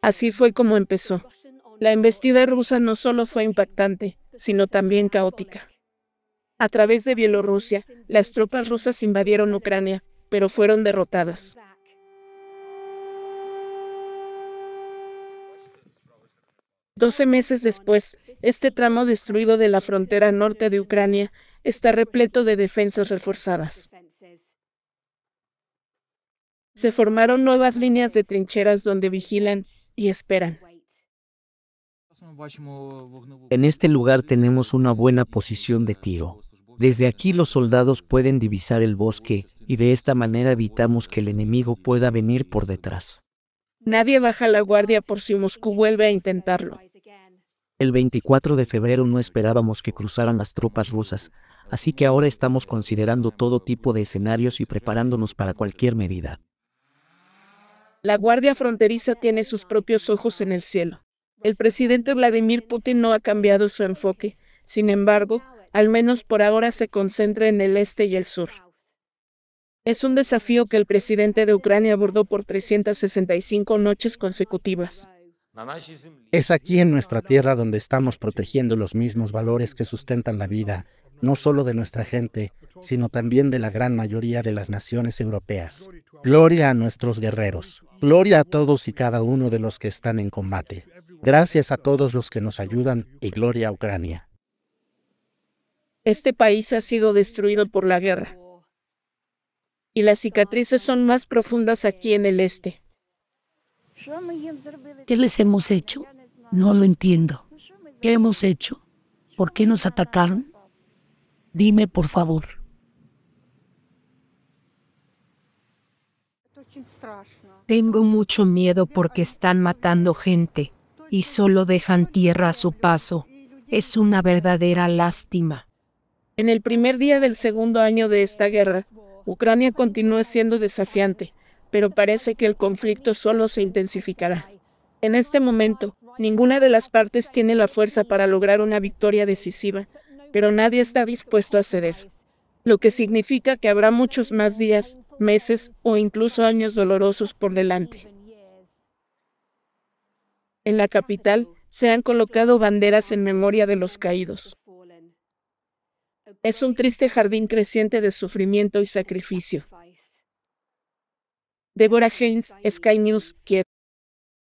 Así fue como empezó. La embestida rusa no solo fue impactante, sino también caótica. A través de Bielorrusia, las tropas rusas invadieron Ucrania, pero fueron derrotadas. Doce meses después, este tramo destruido de la frontera norte de Ucrania está repleto de defensas reforzadas. Se formaron nuevas líneas de trincheras donde vigilan y esperan. En este lugar tenemos una buena posición de tiro. Desde aquí los soldados pueden divisar el bosque y de esta manera evitamos que el enemigo pueda venir por detrás. Nadie baja la guardia por si Moscú vuelve a intentarlo. El 24 de febrero no esperábamos que cruzaran las tropas rusas, así que ahora estamos considerando todo tipo de escenarios y preparándonos para cualquier medida. La Guardia Fronteriza tiene sus propios ojos en el cielo. El presidente Vladimir Putin no ha cambiado su enfoque. Sin embargo, al menos por ahora se concentra en el este y el sur. Es un desafío que el presidente de Ucrania abordó por 365 noches consecutivas. Es aquí en nuestra tierra donde estamos protegiendo los mismos valores que sustentan la vida, no solo de nuestra gente, sino también de la gran mayoría de las naciones europeas. Gloria a nuestros guerreros. Gloria a todos y cada uno de los que están en combate. Gracias a todos los que nos ayudan y gloria a Ucrania. Este país ha sido destruido por la guerra. Y las cicatrices son más profundas aquí en el este. ¿Qué les hemos hecho? No lo entiendo. ¿Qué hemos hecho? ¿Por qué nos atacaron? Dime, por favor. Tengo mucho miedo porque están matando gente y solo dejan tierra a su paso. Es una verdadera lástima. En el primer día del segundo año de esta guerra, Ucrania continúa siendo desafiante pero parece que el conflicto solo se intensificará. En este momento, ninguna de las partes tiene la fuerza para lograr una victoria decisiva, pero nadie está dispuesto a ceder. Lo que significa que habrá muchos más días, meses o incluso años dolorosos por delante. En la capital, se han colocado banderas en memoria de los caídos. Es un triste jardín creciente de sufrimiento y sacrificio. Deborah Haynes, Sky News, Kiev.